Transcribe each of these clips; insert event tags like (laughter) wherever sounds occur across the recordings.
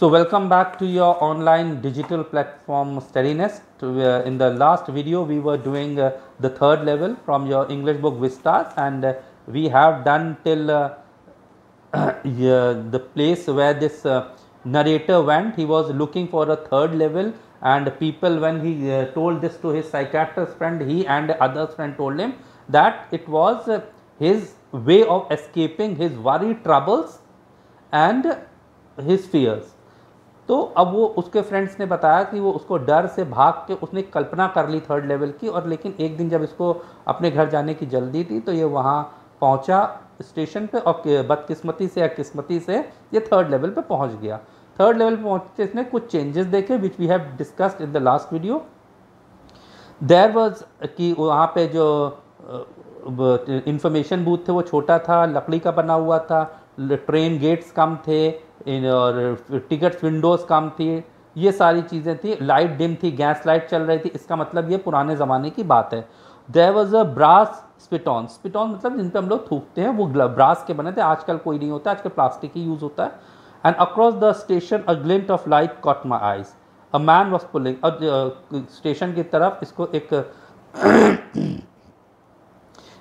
So welcome back to your online digital platform steadiness. Uh, in the last video we were doing uh, the third level from your English book Vistas and uh, we have done till uh, (coughs) the place where this uh, narrator went. He was looking for a third level and people when he told this to his psychiatrist friend he and other friend told him that it was his way of escaping his worry troubles and his fears तो अब वो उसके friends ने बताया कि वो उसको डर से भाग के उसने कल्पना कर ली थर्ड लेवल की और लेकिन एक दिन जब इसको अपने घर जाने की जल्दी थी तो ये वहाँ पहुँचा स्टेशन पे और बदकिस्मती से या किस्मती से ये थर्ड लेवल पे पहुँच गया थर्ड लेवल पे पहुँचते इसने कुछ चेंजेस देखे which we have discussed in the last video there was कि वहाँ पे जो इंफॉर्मेशन बूथ थे वो छोटा था लकड़ी का बना हुआ था ट्रेन गेट्स कम थे और टिकट विंडोज़ कम थी ये सारी चीज़ें थी लाइट डिम थी गैस लाइट चल रही थी इसका मतलब ये पुराने ज़माने की बात है देर वॉज अ ब्रास स्पिटॉन स्पिटॉन मतलब जिन पर हम लोग थूकते हैं वो ब्रास के बने थे आजकल कोई नहीं होता आजकल प्लास्टिक ही यूज़ होता है and across the station a glint of light caught my eyes a man was pulling station की तरफ इसको एक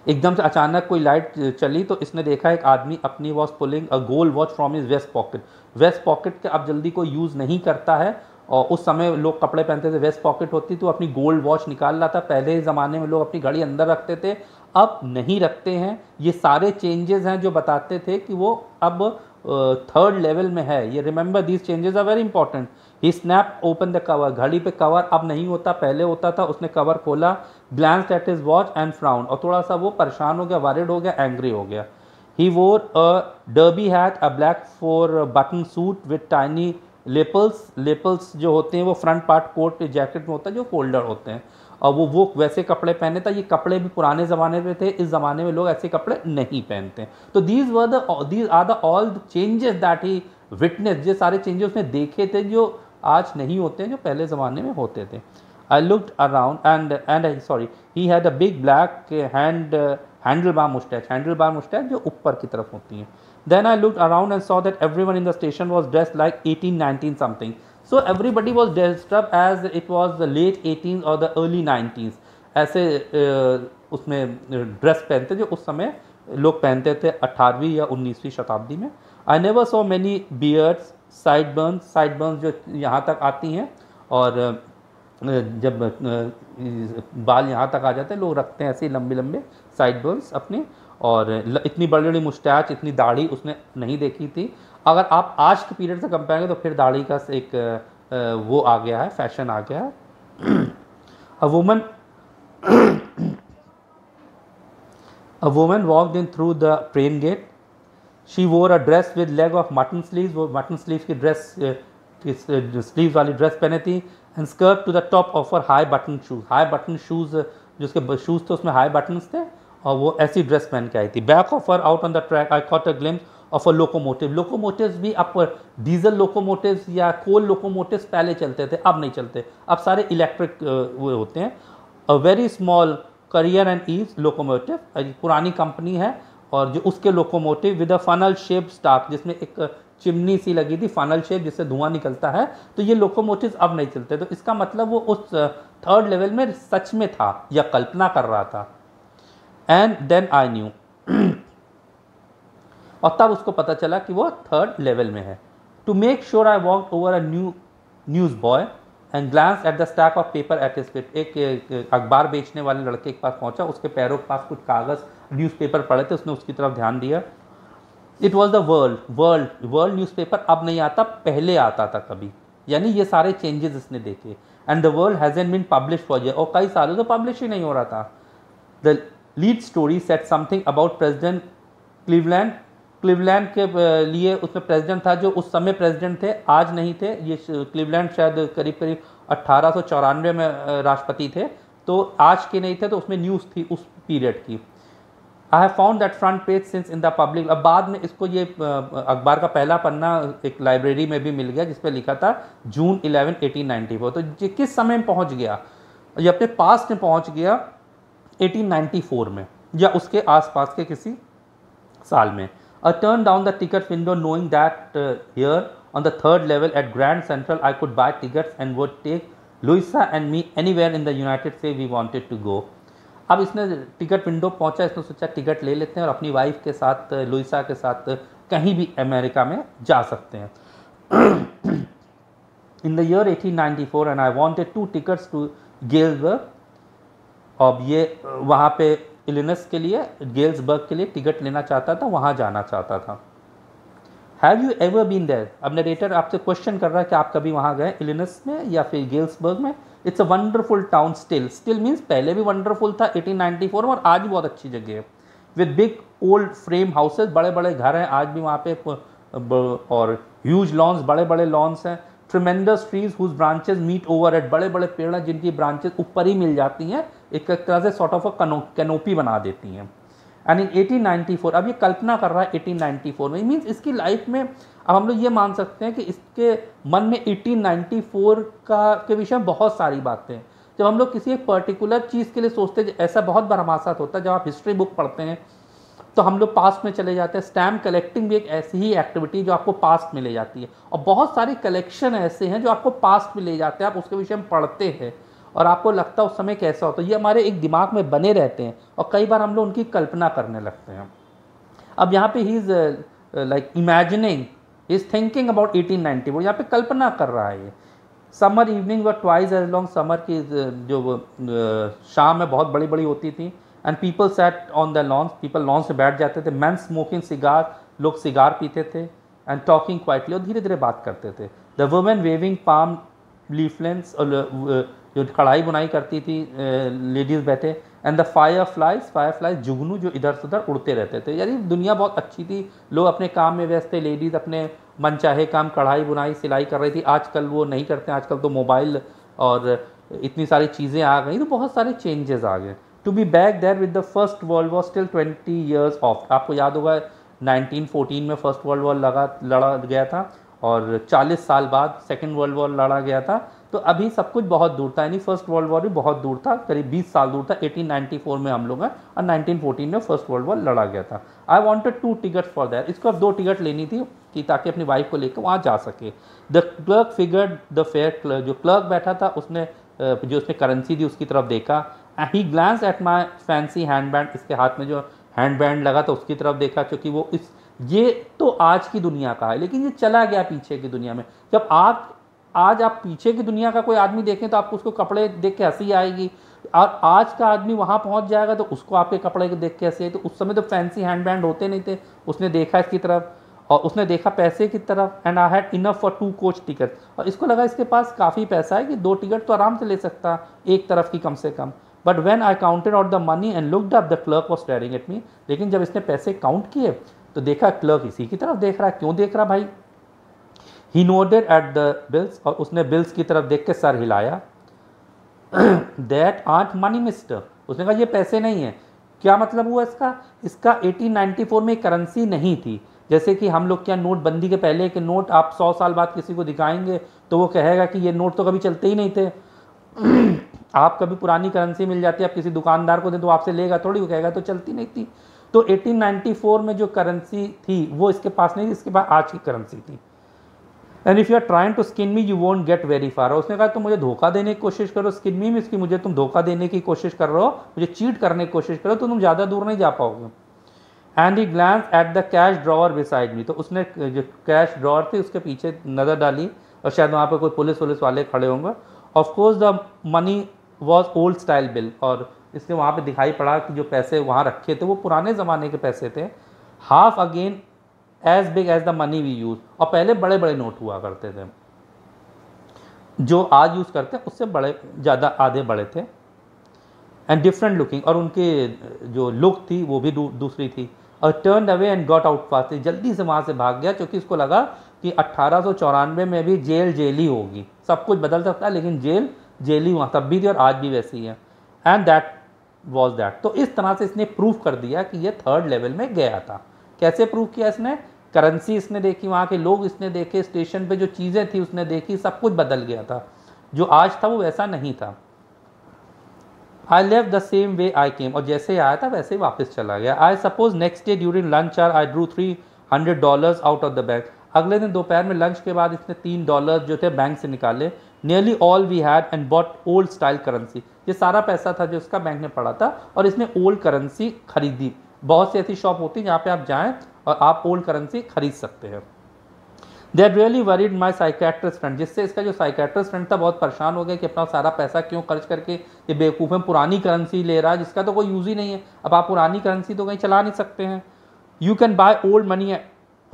एकदम से अचानक कोई लाइट चली तो इसने देखा एक आदमी अपनी watch pulling a gold watch from his waist pocket waist pocket के अब जल्दी कोई यूज़ नहीं करता है और उस समय लोग कपड़े पहनते थे वेस्ट पॉकेट होती तो अपनी गोल्ड वॉच निकाल रहा था पहले ज़माने में लोग अपनी घड़ी अंदर रखते थे अब नहीं रखते हैं ये सारे चेंजेस हैं जो बताते थे कि वो अब थर्ड लेवल में है ये remember these changes are very important he snap open the cover घड़ी पे कवर अब नहीं होता पहले होता था उसने कवर खोला glance at his watch and frown और थोड़ा सा वो परेशान हो गया वारिड हो गया एंग्री हो गया he wore a derby hat a black four button suit with tiny lapels lapels जो होते हैं वो फ्रंट पार्ट कोट जैकेट में होता है जो फोल्डर होते हैं और वो वो वैसे कपड़े पहने था ये कपड़े भी पुराने ज़माने में थे इस ज़माने में लोग ऐसे कपड़े नहीं पहनते तो these were the these are the all changes that he witness ये सारे चेंजेस उसने देखे थे जो आज नहीं होते हैं जो पहले ज़माने में होते थे I looked around and and I, sorry he had a big black hand uh, handlebar mustache handlebar mustache जो ऊपर की तरफ होती हैं then I looked around and saw that everyone in the station was dressed like 18 19 something so everybody was dressed up as it was the late 18s or the early 19s. ऐसे uh, उसमें dress पहनते जो उस समय लोग पहनते थे 18वीं या 19वीं शताब्दी में I never saw many beards sideburn sideburn जो यहाँ तक आती हैं और जब बाल यहाँ तक आ जाते हैं लोग रखते हैं ऐसे लंबे लंबे साइड बर्न्स अपने और इतनी बड़ी बड़ी मुस्टैच इतनी दाढ़ी उसने नहीं देखी थी अगर आप आज के पीरियड से कंपेयर करें तो फिर दाढ़ी का एक वो आ गया है फैशन आ गया है a woman a woman walk in through the train gate she wore a dress with leg of mutton sleeve वो मटन स्लीव की ड्रेस स्लीव वाली ड्रेस पहने थी and skirt to the top of her high button shoes high button shoes जो उसके shoes थे उसमें high button थे और वो ऐसी ड्रेस पहन के आई थी back further out on the track I caught a glimpse of a locomotive locomotive भी अब डीजल लोकोमोटिव या कोल लोकोमोटिव पहले चलते थे अब नहीं चलते अब सारे इलेक्ट्रिक वो होते हैं a very small Currier and Ives locomotive पुरानी कंपनी है और जो उसके locomotive with a funnel shape staff जिसमें एक चिमनी सी लगी थी फाइनल शेप जिससे धुआं निकलता है तो ये लोकोमोटिव अब नहीं चलते तो इसका मतलब वो उस थर्ड लेवल में सच में था या कल्पना कर रहा था एंड देन आई न्यू और तब उसको पता चला कि वो थर्ड लेवल में है to make sure I walk over a new newsboy and glance at the stack of paper at इस एक अखबार बेचने वाले लड़के के पास पहुंचा उसके पैरों के पास कुछ कागज़ न्यूज़पेपर पड़े थे उसने उसकी तरफ ध्यान दिया it was the world world world newspaper अब नहीं आता पहले आता था कभी यानी ये सारे चेंजेस इसने देखे and the world has an been publish for ये और कई सालों से पब्लिश ही नहीं हो रहा था the lead story said something about president Cleveland Cleveland के लिए उसमें प्रेसिडेंट था जो उस समय प्रेसिडेंट थे आज नहीं थे ये क्लिवलैंड शायद करीब करीब अट्ठारह में राष्ट्रपति थे तो आज के नहीं थे तो उसमें न्यूज़ थी उस पीरियड की I have found that front page since in the public अब बाद में इसको ये अखबार का पहला पन्ना एक लाइब्रेरी में भी मिल गया जिस पर लिखा था June eleven eighteen ninety four तो ये किस समय में पहुँच गया ये अपने पास में पहुँच गया एटीन नाइन्टी फोर में या उसके आस पास के किसी साल में a turn down the ticket window knowing that here on the third level at Grand Central I could buy tickets and would take Louisa and me anywhere in the United say we wanted to go अब इसने ticket window पहुंचा इसने सोचा ticket ले लेते हैं और अपनी वाइफ के साथ लुइसा के साथ कहीं भी अमेरिका में जा सकते हैं in the year 1894 and I wanted to tickets to Galesburg अब ये वहाँ पे इलिनस के लिए गेल्सबर्ग के लिए टिकट लेना चाहता था वहाँ जाना चाहता था have you ever been there अब नरेटर आपसे क्वेश्चन कर रहा है कि आप कभी वहाँ गए इलिनस में या फिर गेल्सबर्ग में it's a wonderful town still still means पहले भी वंडरफुल था 1894 में और आज भी बहुत अच्छी जगह है with big old frame houses बड़े बड़े घर हैं आज भी वहाँ पे और ह्यूज लॉन्स बड़े बड़े लॉन्स हैं tremendous trees whose branches meet over at बड़े बड़े पेड़ हैं जिनकी ब्रांचेज ऊपर ही मिल जाती हैं एक तरह से सॉर्ट ऑफ अ कैनोपी बना देती हैं एंड इन 1894 अब ये कल्पना कर रहा है 1894 में मीन्स इसकी लाइफ में अब हम लोग ये मान सकते हैं कि इसके मन में 1894 का के विषय में बहुत सारी बातें हैं जब हम लोग किसी एक पर्टिकुलर चीज़ के लिए सोचते हैं ऐसा बहुत बार होता है जब आप हिस्ट्री बुक पढ़ते हैं तो हम लोग पास्ट में चले जाते हैं स्टैम्प कलेक्टिंग भी एक ऐसी ही एक्टिविटी जो आपको पास्ट में ले जाती है और बहुत सारे कलेक्शन ऐसे हैं जो आपको पास्ट में ले जाते हैं आप उसके विषय में पढ़ते हैं और आपको लगता है उस समय कैसा होता है ये हमारे एक दिमाग में बने रहते हैं और कई बार हम लोग उनकी कल्पना करने लगते हैं अब यहाँ पे he is like imagining his thinking about eighteen ninety वो यहाँ पे कल्पना कर रहा है ये समर इवनिंग व ट्वाइज एज लॉन्ग समर की uh, जो uh, शाम है बहुत बड़ी बड़ी होती थी and people set on the lawns people lawns से बैठ जाते थे मैन स्मोकिंग सिगार लोग सिगार पीते थे एंड टॉकिंग क्वाइटली और धीरे धीरे बात करते थे the women waving palm leaf fans और uh, जो कढ़ाई बुनाई करती थी लेडीज़ बैठे and the fireflies fireflies जुगनू जो इधर से उधर उड़ते रहते थे यानी दुनिया बहुत अच्छी थी लोग अपने काम में व्यस्त थे लेडीज़ अपने मन चाहे काम कढ़ाई बुनाई सिलाई कर रही थी आजकल वो नहीं करते आजकल तो मोबाइल और इतनी सारी चीज़ें आ गई तो बहुत सारे चेंजेस आ गए to be back there with the first world war still twenty years off आपको याद होगा 1914 में फर्स्ट वर्ल्ड वॉर लगा लड़ा गया था और 40 साल बाद सेकेंड वर्ल्ड वॉर लड़ा गया था तो अभी सब कुछ बहुत दूर था यानी फर्स्ट वर्ल्ड वॉर भी बहुत दूर था करीब 20 साल दूर था 1894 में हम लोग हैं और 1914 में फर्स्ट वर्ल्ड वॉर लड़ा गया था I wanted to ticket for that इसको अब दो टिकट लेनी थी कि ताकि अपनी वाइफ को लेकर वहाँ जा सके the clerk figure the fare clerk जो क्लर्क बैठा था उसने जो उसने करेंसी दी उसकी तरफ देखा he glance at my fancy hand band इसके हाथ में जो हैंड बैंड लगा था उसकी तरफ देखा क्योंकि वो इस ये तो आज की दुनिया का है लेकिन ये चला गया पीछे की दुनिया में जब आप आज आप पीछे की दुनिया का कोई आदमी देखें तो आपको उसको कपड़े देख के हंसी आएगी और आज का आदमी वहाँ पहुँच जाएगा तो उसको आपके कपड़े देख के हंसी आई तो उस समय तो फैंसी हैंड बैंड होते नहीं थे उसने देखा इसकी तरफ और उसने देखा पैसे की तरफ and I had enough for two coach ticket और इसको लगा इसके पास काफ़ी पैसा है कि दो टिकट तो आराम से ले सकता एक तरफ की कम से कम but when I counted out the money and looked up the clerk was staring at me लेकिन जब इसने पैसे काउंट किए तो देखा क्लर्क इसी की तरफ देख रहा है क्यों देख रहा भाई he nodded at the bills और उसने बिल्स की तरफ देख के सर हिलाया दैट आंट मनी मिस्टर उसने कहा ये पैसे नहीं है क्या मतलब हुआ इसका इसका 1894 में करेंसी नहीं थी जैसे कि हम लोग क्या नोटबंदी के पहले के नोट आप सौ साल बाद किसी को दिखाएंगे तो वो कहेगा कि ये नोट तो कभी चलते ही नहीं थे (clears throat) आप कभी पुरानी करेंसी मिल जाती है आप किसी दुकानदार को दें तो आपसे लेगा थोड़ी वो कहेगा तो चलती नहीं थी तो 1894 में जो करेंसी थी वो इसके पास नहीं थी इसके पास आज की करेंसी थी and if you are trying to skin me you won't get very far उसने कहा तुम मुझे धोखा देने की कोशिश करो स्किन मी में इसकी मुझे तुम धोखा देने की कोशिश कर रहे हो मुझे चीट करने की कोशिश करो तो तुम ज़्यादा दूर नहीं जा पाओगे and he glance at the cash drawer beside me तो उसने जो कैश ड्रॉवर थी उसके पीछे नज़र डाली और शायद वहाँ पर कोई पुलिस वुलिस वाले खड़े होंगे of course the money was old style bill और इससे वहाँ पर दिखाई पड़ा कि जो पैसे वहाँ रखे थे वो पुराने ज़माने के पैसे थे half again as big as the money we use और पहले बड़े बड़े नोट हुआ करते थे जो आज यूज़ करते हैं उससे बड़े ज़्यादा आधे बड़े थे एंड डिफरेंट लुकिंग और उनके जो लुक थी वो भी दूसरी थी और turn away and got out fast जल्दी से वहाँ से भाग गया क्योंकि इसको लगा कि अट्ठारह में भी जेल जेली होगी सब कुछ बदल सकता है लेकिन जेल जेल ही वहाँ तब भी थी और आज भी वैसी है एंड दैट वॉज दैट तो इस तरह से इसने प्रूव कर दिया कि ये थर्ड लेवल में गया था कैसे प्रूव किया इसने करेंसी इसने देखी वहाँ के लोग इसने देखे स्टेशन पे जो चीज़ें थी उसने देखी सब कुछ बदल गया था जो आज था वो वैसा नहीं था आई लेव द सेम वे आई केम और जैसे आया था वैसे ही वापस चला गया I suppose next day during lunch hour I drew three hundred dollar out of the bank अगले दिन दोपहर में लंच के बाद इसने तीन डॉलर जो थे बैंक से निकाले nearly all we had and bought old style currency ये सारा पैसा था जो इसका बैंक ने पड़ा था और इसने ओल्ड करेंसी खरीदी बहुत सी ऐसी शॉप होती है जहाँ पे आप जाएँ और आप ओल्ड करेंसी खरीद सकते हैं they are really worried my psychiatrist friend जिससे इसका जो साइकेट्रिस्ट फ्रेंड था बहुत परेशान हो गया कि अपना सारा पैसा क्यों खर्च करके ये बेवकूफ़ है पुरानी करेंसी ले रहा है जिसका तो कोई यूज़ ही नहीं है अब आप पुरानी करेंसी तो कहीं चला नहीं सकते हैं you can buy old money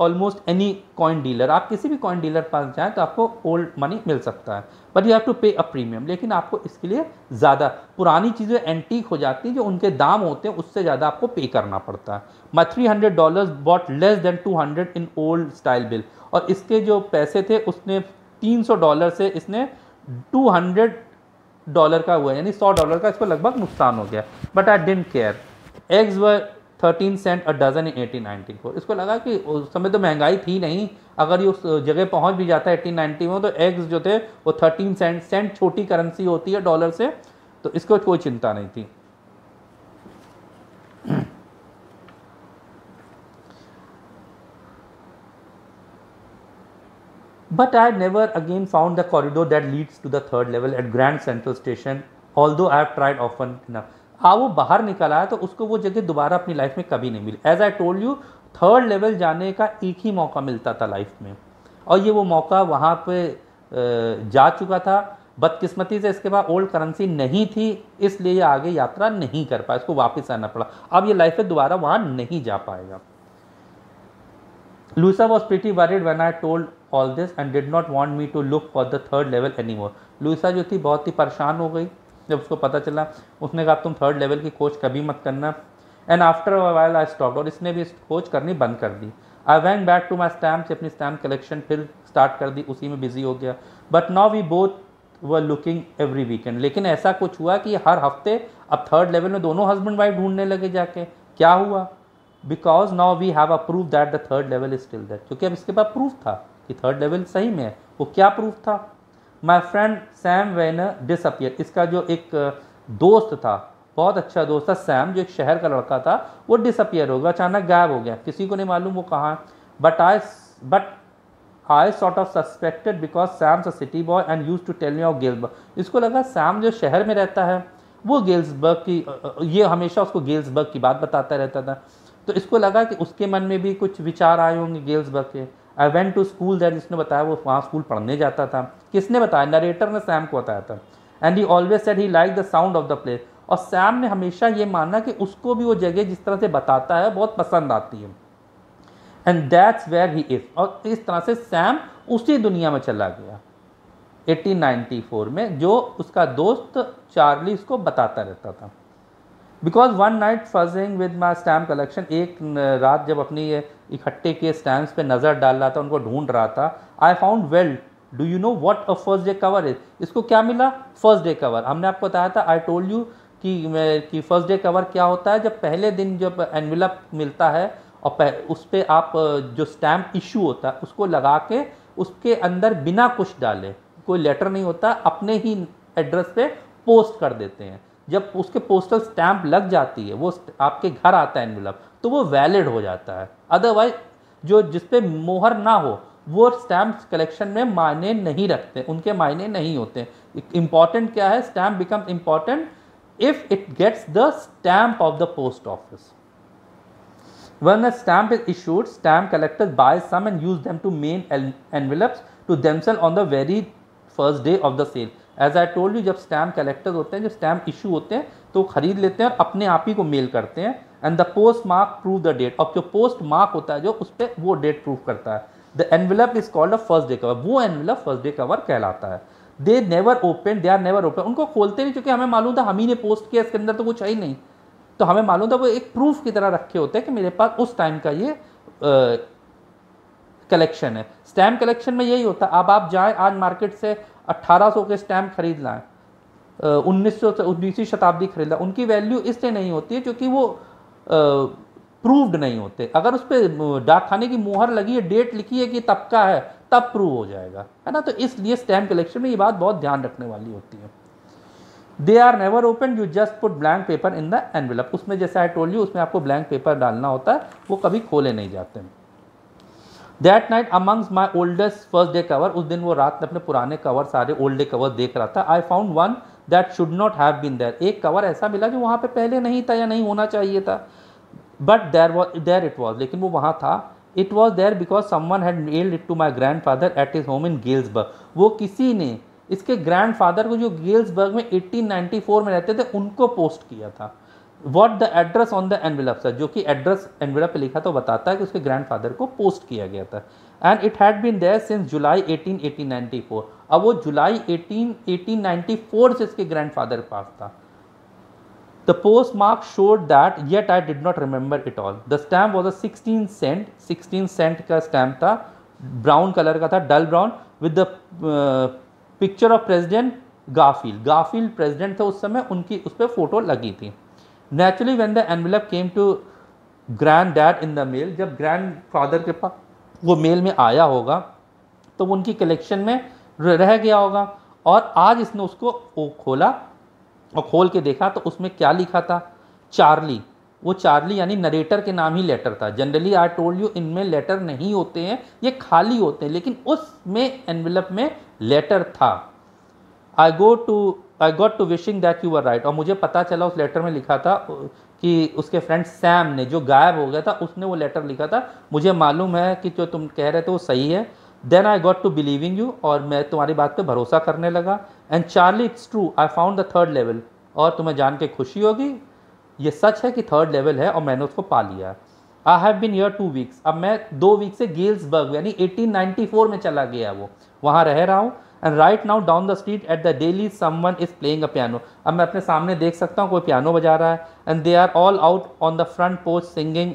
almost any coin dealer आप किसी भी कॉइन डीलर पास जाएँ तो आपको ओल्ड मनी मिल सकता है बट यू हैव टू पे अ प्रीमियम लेकिन आपको इसके लिए ज़्यादा पुरानी चीज़ें एंटीक हो जाती हैं जो उनके दाम होते हैं उससे ज़्यादा आपको पे करना पड़ता है मैं three hundred dollar bought less than two hundred in old style bill और इसके जो पैसे थे उसने तीन सौ डॉलर से इसने टू हंड्रेड डॉलर का हुआ यानी सौ डॉलर का इसको लगभग नुकसान हो गया but I didn't care eggs were thirteen cent a dozen eighteen ninety four इसको लगा कि उस समय तो महंगाई थी नहीं अगर ये उस जगह पहुंच भी जाता है एटीन नाइनटी में तो एग्स जो थे वो थर्टीन सेंट सेंट छोटी करेंसी होती है डॉलर से तो इसको कोई चिंता नहीं थी but I never again found the corridor that leads to the third level at Grand Central Station although I tried often enough अब हाँ, वो बाहर निकला है तो उसको वो जगह दोबारा अपनी लाइफ में कभी नहीं मिली as I told you third level जाने का एक ही मौका मिलता था लाइफ में और ये वो मौका वहाँ पे जा चुका था बदकिस्मती से इसके बाद ओल्ड करेंसी नहीं थी इसलिए ये आगे यात्रा नहीं कर पाया इसको वापस आना पड़ा अब ये लाइफ में दोबारा वहाँ नहीं जा पाएगा Louisa was pretty worried when I told all this and did not want me to look for the third level any more Louisa जो थी बहुत ही परेशान हो गई जब उसको पता चला उसने कहा तुम थर्ड लेवल की खोज कभी मत करना and after while I stop और इसने भी खोज करनी बंद कर दी I went back to my stamp अपनी स्टैम्प कलेक्शन फिर स्टार्ट कर दी उसी में बिजी हो गया but now we both were looking every weekend लेकिन ऐसा कुछ हुआ कि हर हफ्ते अब थर्ड लेवल में दोनों हस्बैंड वाइफ ढूंढने लगे जाके क्या हुआ because now we have a proof that the third level is still that क्योंकि अब इसके पास प्रूफ था कि थर्ड लेवल सही में है वो क्या प्रूफ था my friend Sam went disappear इसका जो एक दोस्त था बहुत अच्छा दोस्त था सैम जो एक शहर का लड़का था वो डिसअपियर हो गया अचानक गायब हो गया किसी को नहीं मालूम वो कहाँ but I but I sort of suspected because Sam a city boy and used to tell me of Galesburg इसको लगा सैम जो शहर में रहता है वो गेल्सबर्ग की ये हमेशा उसको गेल्सबर्ग की बात बताता रहता था तो इसको लगा कि उसके मन में भी कुछ विचार आए होंगे गेल्सबर्ग के I went to school that जिसने बताया वो वहाँ स्कूल पढ़ने जाता था किसने बताया नरेटर ने सैम को बताया था and he always said he like the sound of the place और सैम ने हमेशा ये माना कि उसको भी वो जगह जिस तरह से बताता है बहुत पसंद आती है and that's where he is और इस तरह से सैम उसी दुनिया में चला गया 1894 में जो उसका दोस्त चार्ली उसको बताता रहता था because one night fussing with my stamp collection एक रात जब अपनी ये इकट्ठे के स्टैम्प्स पे नज़र डाल रहा था उनको ढूंढ रहा था I found well do you know what a first day cover is इसको क्या मिला फर्स्ट डे कवर हमने आपको बताया था आई टोल्ड यू कि कि फर्स्ट डे कवर क्या होता है जब पहले दिन जब एनविलप मिलता है और उस पर आप जो स्टैम्प इशू होता है उसको लगा के उसके अंदर बिना कुछ डाले कोई लेटर नहीं होता अपने ही एड्रेस पे पोस्ट कर देते हैं जब उसके पोस्टल स्टैम्प लग जाती है वो आपके घर आता है एनविलप तो वो वैलिड हो जाता है अदरवाइज जो जिसपे मोहर ना हो वो स्टैम्प्स कलेक्शन में मायने नहीं रखते उनके मायने नहीं होते इम्पॉर्टेंट क्या है stamp become important if it gets the stamp of the post office when a stamp is issued stamp collector buy some and use them to mail envelopes to themselves on the very first day of the sale as I told you जब stamp collector होते हैं जब stamp issue होते हैं तो खरीद लेते हैं और अपने आप ही को मेल करते हैं and the postmark prove the date और जो पोस्ट मार्क होता है जो उस पर वो डेट प्रूव करता है the envelope is called a first day cover वो एनविलप फर्स्ट डे कवर कहलाता है they never open they are never open उनको खोलते नहीं क्योंकि हमें मालूम था हम ही ने पोस्ट किया इसके अंदर तो कुछ है ही नहीं तो हमें मालूम था वो एक प्रूफ की तरह रखे होते हैं कि मेरे पास उस टाइम का ये कलेक्शन है स्टैम्प कलेक्शन में यही होता है अब आप जाए आज मार्केट से 1800 के स्टैम्प खरीद लाएं उन्नीस सौ उन्नीसवीं शताब्दी खरीदा उनकी वैल्यू इसलिए नहीं होती है क्योंकि वो प्रूव्ड नहीं होते अगर उस पर डाकखाने की मुहर लगी है डेट लिखी है कि तब का है तब प्रूव हो जाएगा है ना तो इसलिए स्टैम्प कलेक्शन में ये बात बहुत ध्यान रखने वाली होती है they are never open you just put blank paper in the envelope उसमें जैसे आई टोल यू उसमें आपको ब्लैंक पेपर डालना होता है वो कभी खोले नहीं जाते हैं that night amongst my oldest first day cover उस दिन वो रात में अपने पुराने कवर सारे ओल्ड डे कवर देख रहा था I found one that should not have been there एक कवर ऐसा मिला जो वहाँ पे पहले नहीं था या नहीं होना चाहिए था but there was there it was लेकिन वो वहाँ था it was there because one had mailed it to my grandfather at his home in Galesburg वो किसी ने इसके ग्रैंड फादर को जो गेल्सबर्ग में 1894 में रहते थे उनको पोस्ट किया था what the address on the envelope sir जो कि एड्रेस एनविलप पे लिखा था बताता है कि उसके ग्रैंड फादर को पोस्ट किया गया था and it had been there since July eighteen eighteen four अब वो जुलाई 18 1894 से इसके ग्रैंडफादर के पास था the postmark showed that yet I did not remember it all the stamp was a cent sixteen cent का स्टैम्प था brown colour का था dull brown with the picture of president Garfield Garfield president थे उस समय उनकी उस पर फोटो लगी थी naturally when the envelope came to granddad in the mail जब ग्रैंड फादर के पास वो मेल में आया होगा तो उनकी कलेक्शन में रह गया होगा और आज इसने उसको खोला और खोल के देखा तो उसमें क्या लिखा था चार्ली वो चार्ली यानी नरेटर के नाम ही लेटर था जनरली आई टोल्ड यू इनमें लेटर नहीं होते हैं ये खाली होते हैं लेकिन उसमें एनविलप में लेटर था I go to I got to wishing that you are right और मुझे पता चला उस लेटर में लिखा था कि उसके फ्रेंड सैम ने जो गायब हो गया था उसने वो लेटर लिखा था मुझे मालूम है कि जो तुम कह रहे थे वो सही है then I got to believing you और मैं तुम्हारी बात पर भरोसा करने लगा and Charlie it's true I found the third level और तुम्हें जान के खुशी होगी ये सच है कि थर्ड लेवल है और मैंने उसको पा लिया I have been here two weeks अब मैं दो वीक से गेल्स बर्ग यानी 1894 में चला गया वो वहाँ रह रहा हूँ and right now down the street at the Daly someone is playing a piano अब मैं अपने सामने देख सकता हूँ कोई पियानो बजा रहा है and they are all out on the front post singing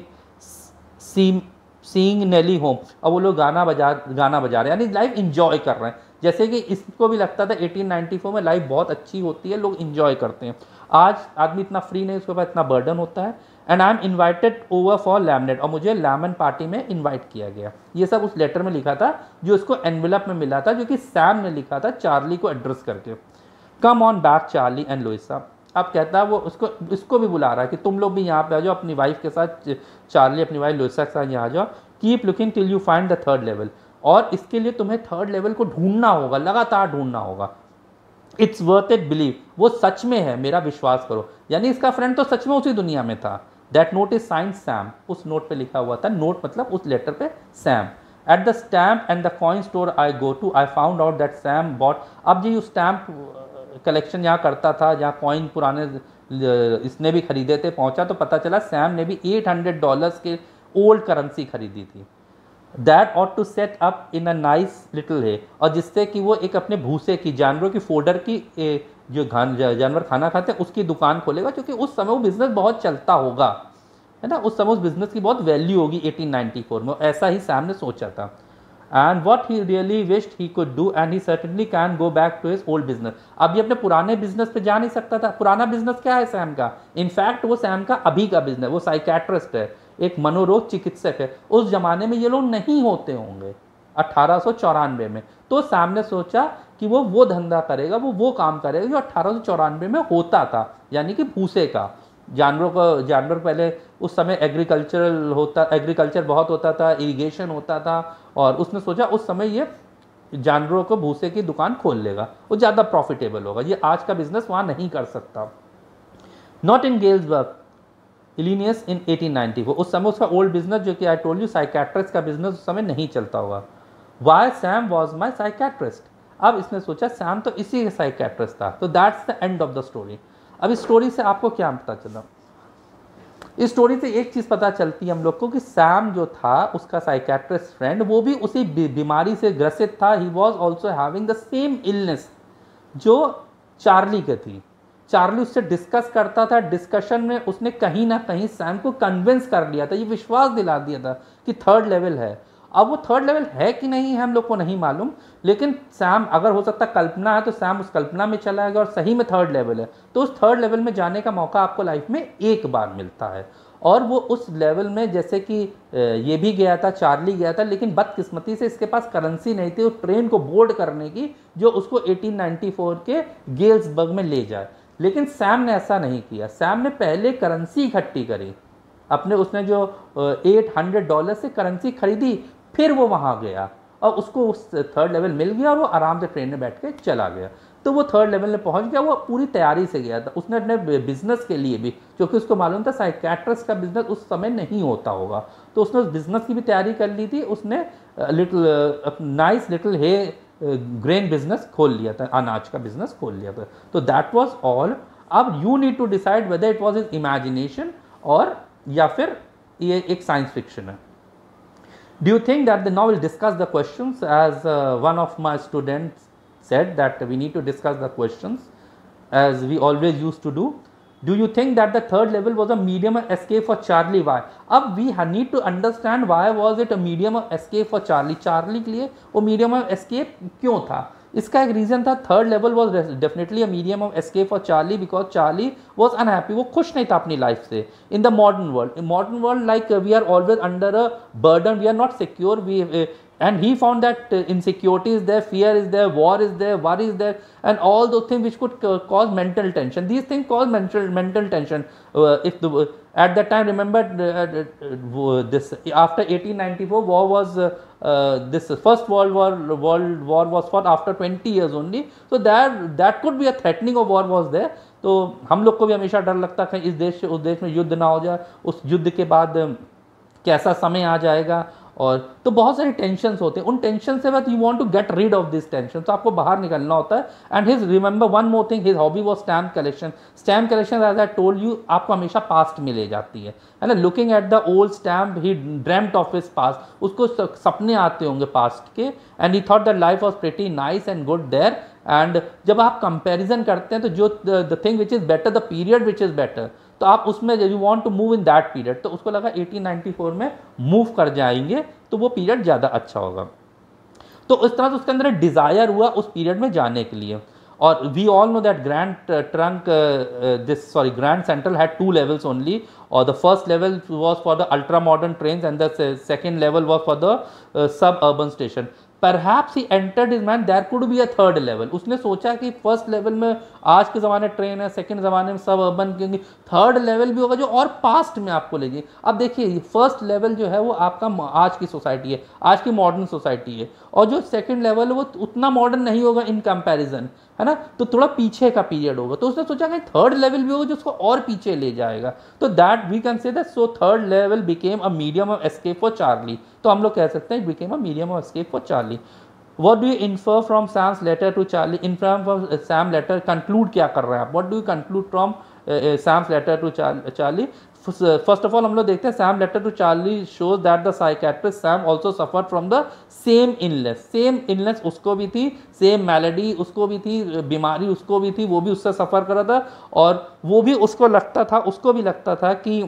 seem sing Nellie home और वो लोग गाना बजा गाना बजा रहे हैं यानी लाइफ इंजॉय कर रहे हैं जैसे कि इसको भी लगता था 1894 में लाइफ बहुत अच्छी होती है लोग इन्जॉय करते हैं आज आदमी इतना फ्री नहीं उसके पास इतना बर्डन होता है and I am invited over for lemonade और मुझे लैमन पार्टी में इन्वाइट किया गया ये सब उस लेटर में लिखा था जो इसको एनविलप में मिला था जो कि सैम ने लिखा था चार्ली को एड्रेस करके come on back Charlie and Louisa अब कहता है वो उसको इसको भी बुला रहा है कि तुम लोग भी यहाँ पे आ जाओ अपनी वाइफ के साथ चार्ली अपनी वाइफ लोसा के साथ यहाँ आ जाओ keep looking till you find the third level और इसके लिए तुम्हें थर्ड लेवल को ढूंढना होगा लगातार ढूंढना होगा इट्स वर्थ इट बिलीव वो सच में है मेरा विश्वास करो यानी इसका फ्रेंड तो सच में उसी दुनिया में था that note is signed Sam उस नोट पे लिखा हुआ था नोट मतलब उस लेटर पे Sam at the stamp and the coin store I go to I found out that Sam bought अब जी उस स्टैम्प कलेक्शन यहाँ करता था जहाँ कॉइन पुराने इसने भी ख़रीदे थे पहुँचा तो पता चला सैम ने भी एट हंड्रेड डॉलर्स के ओल्ड करेंसी खरीदी थी that ought to set up in a nice little hay और जिससे कि वो एक अपने भूसे की जानवरों की फोडर की ए, जो जानवर खाना खाते हैं उसकी दुकान खोलेगा क्योंकि उस समय वो बिज़नेस बहुत चलता होगा है ना उस समय उस बिज़नेस की बहुत वैल्यू होगी एटीन फोर में ऐसा ही सैम ने सोचा था and what he really wished he could do and he certainly can go back to his old business अभी अपने पुराने बिजनेस पे जा नहीं सकता था पुराना बिजनेस क्या है सैम का इनफैक्ट वो सैम का अभी का बिजनेस वो साइकेट्रिस्ट है एक मनोरोग चिकित्सक है उस जमाने में ये लोग नहीं होते होंगे अट्ठारह में तो सैम ने सोचा कि वो वो धंधा करेगा वो वो काम करेगा जो अट्ठारह में होता था यानी कि भूसे का जानवरों को जानवर पहले उस समय एग्रीकल्चरल होता एग्रीकल्चर बहुत होता था इरिगेशन होता था और उसने सोचा उस समय ये जानवरों को भूसे की दुकान खोल लेगा वो ज़्यादा प्रॉफिटेबल होगा ये आज का बिजनेस वहाँ नहीं कर सकता नॉट इन गेल्सबर्ग इलिनियस इन 1890 वो उस समय उसका ओल्ड बिजनेस जो कि आई टोल्ड यू साइकेट्रिस्ट का बिजनेस उस समय नहीं चलता हुआ why Sam was my psychiatrist अब इसने सोचा सैम तो इसी साइकेट्रिस्ट था तो that's the end of the story अब इस स्टोरी से आपको क्या पता चला इस स्टोरी से एक चीज़ पता चलती है हम लोग को कि सैम जो था उसका साइकेट्रिस्ट फ्रेंड वो भी उसी बीमारी से ग्रसित था he was also having the same illness जो चार्ली की थी चार्ली उससे डिस्कस करता था डिस्कशन में उसने कहीं ना कहीं सैम को कन्विंस कर लिया था ये विश्वास दिला दिया था कि थर्ड लेवल है अब वो थर्ड लेवल है कि नहीं है हम लोग को नहीं मालूम लेकिन सैम अगर हो सकता कल्पना है तो सैम उस कल्पना में चला गया और सही में थर्ड लेवल है तो उस थर्ड लेवल में जाने का मौका आपको लाइफ में एक बार मिलता है और वो उस लेवल में जैसे कि ये भी गया था चार्ली गया था लेकिन बदकिस्मती से इसके पास करेंसी नहीं थी उस ट्रेन को बोर्ड करने की जो उसको 1894 के गेल्सबर्ग में ले जाए लेकिन सैम ने ऐसा नहीं किया सैम ने पहले करेंसी इकट्ठी करी अपने उसने जो 800 डॉलर से करेंसी खरीदी फिर वो वहाँ गया और उसको उस थर्ड लेवल मिल गया और वो आराम से ट्रेन में बैठ के चला गया तो वो थर्ड लेवल में पहुंच गया वो पूरी तैयारी से गया था उसने अपने बिज़नेस के लिए भी क्योंकि उसको मालूम था साइकेट्रिस्ट का बिज़नेस उस समय नहीं होता होगा तो उसने उस बिज़नेस की भी तैयारी कर ली थी उसने little nice little hay grain business खोल लिया था अनाज का बिजनेस खोल लिया था तो दैट वॉज ऑल अब you need to decide whether it was his imagination और या फिर ये एक साइंस फिक्शन है Do you think that the now we'll discuss the questions as uh, one of my students said that we need to discuss the questions as we always used to do. Do you think that the third level was a medium escape for Charlie? Why? Up, we need to understand why was it a medium of escape for Charlie? Charlie के लिए वो medium of escape क्यों था? इसका एक reason था third level was definitely a medium of escape for Charlie because Charlie was unhappy वो खुश नहीं था अपनी लाइफ से in the modern world modern world like we are always under a burden we are not secure we and he found that insecurity is there fear is there war is there war is there and all those thing which could cause mental tension this thing cause mental tension if at that time remember uh, this after 1894 war was uh, uh, this first world war world war was fought after 20 years only so that that could be a threatening of war was there तो हम लोग को भी हमेशा डर लगता था इस देश से उस देश में युद्ध ना हो जाए उस युद्ध के बाद कैसा समय आ जाएगा और तो बहुत सारे टेंशन होते हैं उन टेंशन से बाद you want to get rid of this tension तो आपको बाहर निकलना होता है and his remember one more thing his hobby was stamp collection stamp collection as I told you आपको हमेशा पास्ट में ले जाती है है ना looking at the old stamp he dreamt of his past उसको सपने आते होंगे पास्ट के and he thought that life was pretty nice and good there and जब आप कंपेरिजन करते हैं तो जो the thing which is better the period which is better तो आप उसमें you want to move in that period तो उसको लगा 1894 में मूव कर जाएंगे तो वो पीरियड ज़्यादा अच्छा होगा तो इस तरह से उसके अंदर डिज़ायर हुआ उस पीरियड में जाने के लिए और we all know that Grand Trunk this sorry Grand Central had two levels only और the first level was for the ultra modern train and the second level was for the suburban station perhaps he entered is man there could be a third level उसने सोचा कि first level में आज के ज़माने train है second ज़माने में सब अर्बन क्योंकि थर्ड लेवल भी होगा जो और पास्ट में आपको ले अब देखिए फर्स्ट लेवल जो है वो आपका आज की सोसाइटी है आज की मॉडर्न सोसाइटी है और जो सेकंड लेवल है वो उतना मॉडर्न नहीं होगा इन कंपैरिजन है ना तो थोड़ा पीछे का पीरियड होगा तो उसने सोचा कि थर्ड लेवल भी होगा जो उसको और पीछे ले जाएगा तो that we can say that so third level became a medium of escape for Charlie तो हम लोग कह सकते हैं became a medium of escape for Charlie what do you infer from Sam's letter to Charlie infer from Sam letter conclude क्या कर रहे हैं आप what do you conclude from Sam's letter to Charlie first of all हम लोग देखते हैं Sam letter to Charlie shows that the psychiatrist Sam also suffer from the same इनलेस same इनलेस उसको भी थी सेम मेलेडी उसको भी थी बीमारी उसको भी थी वो भी उससे सफ़र कर रहा था और वो भी उसको लगता था उसको भी लगता था कि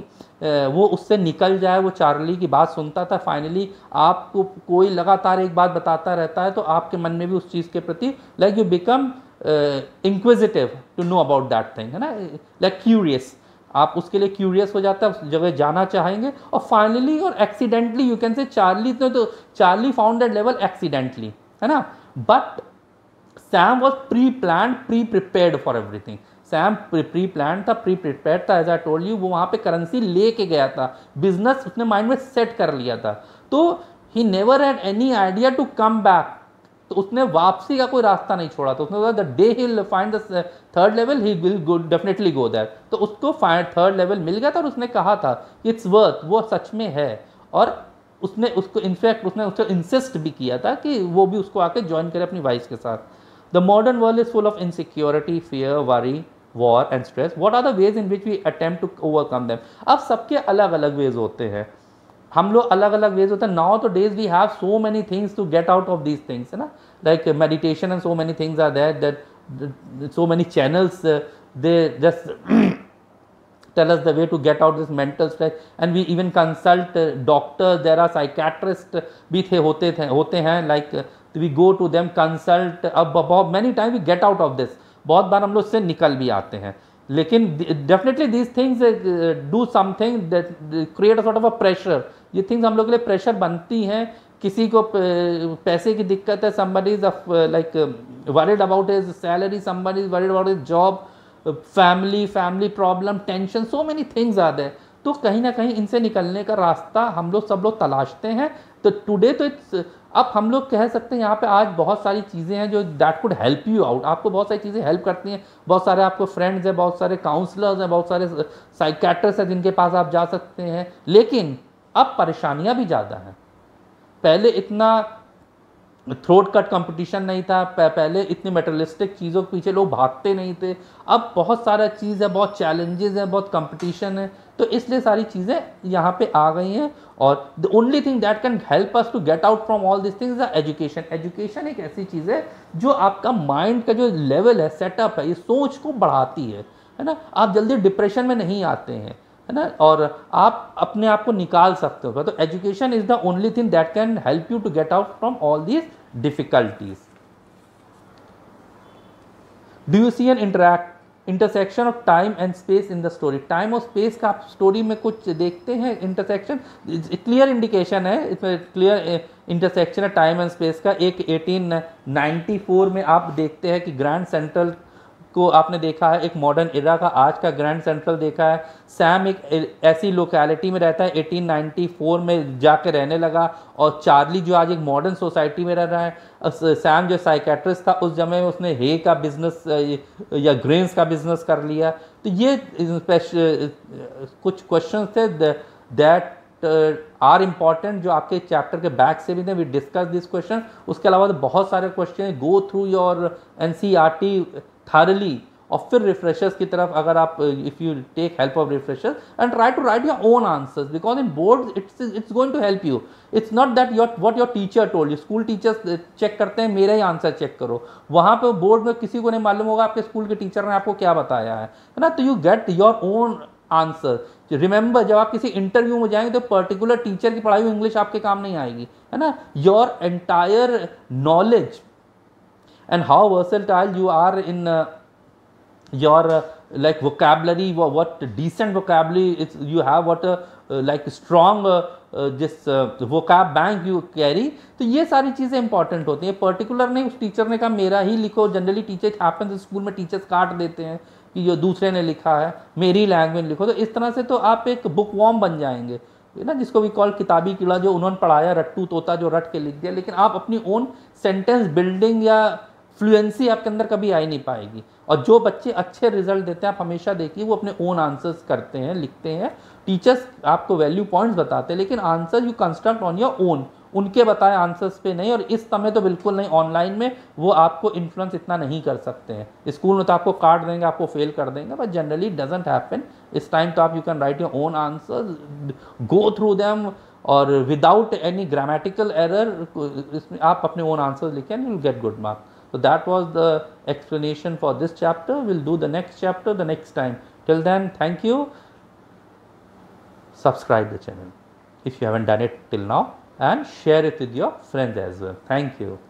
वो उससे निकल जाए वो चार्ली की बात सुनता था फाइनली आपको कोई लगातार एक बात बताता रहता है तो आपके मन में भी उस चीज़ के प्रति like you become inquisitive to know about that thing है ना लाइक क्यूरियस आप उसके लिए क्यूरियस हो जाता है उस जगह जाना चाहेंगे और फाइनली और accidentally you can say Charlie तो, चार्ली फाउंडेड लेवल एक्सीडेंटली है ना but Sam was pre plan pre prepared for everything Sam pre plan था प्री प्रिपेयर था एज आई टोल्ड यू वो वहाँ पे करेंसी लेके गया था बिजनेस उसने माइंड में सेट कर लिया था तो he never had any idea to come back तो उसने वापसी का कोई रास्ता नहीं छोड़ा था तो उसने बोला the day he find the third level he will go definitely go that तो उसको फाइंड थर्ड लेवल मिल गया था और उसने कहा था इट्स वर्थ वो सच में है और उसने उसको इनफैक्ट उसने उसको इंसिस्ट भी किया था कि वो भी उसको आके ज्वाइन करे अपनी वाइफ के साथ the modern world is full of insecurity fear worry war and stress what are the ways in which we attempt to overcome them अब सबके अलग अलग वेज होते हैं हम लोग अलग अलग वेज होते हैं nowadays we have so many things to get out of these things है ना like meditation and so many things are that that so many channels they just tell us the way to get out this mental stress and we even consult doctor there are are भी थे होते थे होते हैं like we go to them consult अब बहुत many time we get out of this बहुत बार हम लोग इससे निकल भी आते हैं लेकिन definitely these things do something create sort of a pressure ये थिंग्स हम लोग के लिए प्रेशर बनती हैं किसी को पैसे की दिक्कत है someone is like worried about his salary someone is worried about his job family family problem tension so many things are there तो कहीं ना कहीं इनसे निकलने का रास्ता हम लोग सब लोग तलाशते हैं तो टुडे तो इट्स अब हम लोग कह सकते हैं यहाँ पे आज बहुत सारी चीज़ें हैं जो that could help you out आपको बहुत सारी चीज़ें हेल्प करती हैं बहुत सारे आपको फ्रेंड्स हैं बहुत सारे काउंसलर्स हैं बहुत सारे साइकैट्रिस्ट हैं जिनके पास आप जा सकते हैं लेकिन अब परेशानियां भी ज़्यादा हैं पहले इतना थ्रोट कट कंपटीशन नहीं था पहले इतनी मेटरलिस्टिक चीज़ों के पीछे लोग भागते नहीं थे अब बहुत सारा चीज़ है बहुत चैलेंजेस हैं बहुत कंपटीशन है तो इसलिए सारी चीज़ें यहाँ पे आ गई हैं और the only thing that can help us to get out from all this things education education एक ऐसी चीज़ है जो आपका माइंड का जो लेवल है सेटअप है ये सोच को बढ़ाती है है ना आप जल्दी डिप्रेशन में नहीं आते हैं है ना और आप अपने आप को निकाल सकते हो तो education is the only thing that can help you to get out from all these difficulties do you see an interact intersection of time and space in the story time और स्पेस का आप story में कुछ देखते हैं intersection clear indication है इसमें clear intersection है टाइम एंड स्पेस का एक 1894 में आप देखते हैं कि ग्रैंड सेंट्रल को आपने देखा है एक मॉडर्न इरा का आज का ग्रैंड सेंट्रल देखा है सैम एक ऐसी लोकेलिटी में रहता है 1894 में जाकर रहने लगा और चार्ली जो आज एक मॉडर्न सोसाइटी में रह रहा है सैम जो साइकेट्रिस्ट था उस जमे में उसने हे का बिजनेस या ग्रेन्स का बिजनेस कर लिया तो ये कुछ क्वेश्चन थे दैट आर इम्पॉर्टेंट जो आपके चैप्टर के बैक से भी थे वी डिस्कस दिस क्वेश्चन उसके अलावा तो बहुत सारे question go through your N C R T thoroughly और फिर रिफ्रेशर्स की तरफ अगर आप if you take help of refreshers and try to write your own answers because in board it's it's going to help you it's not that your what your teacher told you school teachers check करते हैं मेरा ही answer check करो वहाँ पर board में किसी को नहीं मालूम होगा आपके स्कूल के टीचर ने आपको क्या बताया है ना तो you get your own answer remember जब आप किसी इंटरव्यू में जाएंगे तो पर्टिकुलर टीचर की पढ़ाई हुई इंग्लिश आपके काम नहीं आएगी है ना your entire knowledge and how versatile you are in uh, your uh, like vocabulary what decent vocabulary it's, you have what a uh, uh, like strong जिस वोकाब बैंक यू कैरी तो ये सारी चीज़ें इंपॉर्टेंट होती हैं पर्टिकुलर नहीं उस teacher ने कहा मेरा ही लिखो जनरली टीचर हैपन स्कूल में टीचर्स काट देते हैं कि जो दूसरे ने लिखा है मेरी लैंग्वेज लिखो तो इस तरह से तो आप एक बुक वॉम बन जाएंगे ना जिसको भी कॉल किताबी कीड़ा जो उन्होंने पढ़ाया रट्टू तोता जो रट के लिख दिया लेकिन आप अपनी ओन सेंटेंस बिल्डिंग या फ्लुएंसी आपके अंदर कभी आ ही नहीं पाएगी और जो बच्चे अच्छे रिजल्ट देते हैं आप हमेशा देखिए वो अपने ओन आंसर्स करते हैं लिखते हैं टीचर्स आपको वैल्यू पॉइंट्स बताते हैं लेकिन answer you construct on your own उनके बताए आंसर्स पे नहीं और इस समय तो बिल्कुल नहीं ऑनलाइन में वो आपको इन्फ्लुएंस इतना नहीं कर सकते हैं स्कूल में तो आपको कार्ड देंगे आपको फेल कर देंगे बट जनरली डजेंट हैपन इस टाइम तो आप you can write your own answer go through them और विदाउट एनी ग्रामेटिकल एरर आप अपने ओन आंसर लिखें you get good marks So that was the explanation for this chapter. We'll do the next chapter the next time. Till then, thank you. Subscribe the channel if you haven't done it till now and share it with your friends as well. Thank you.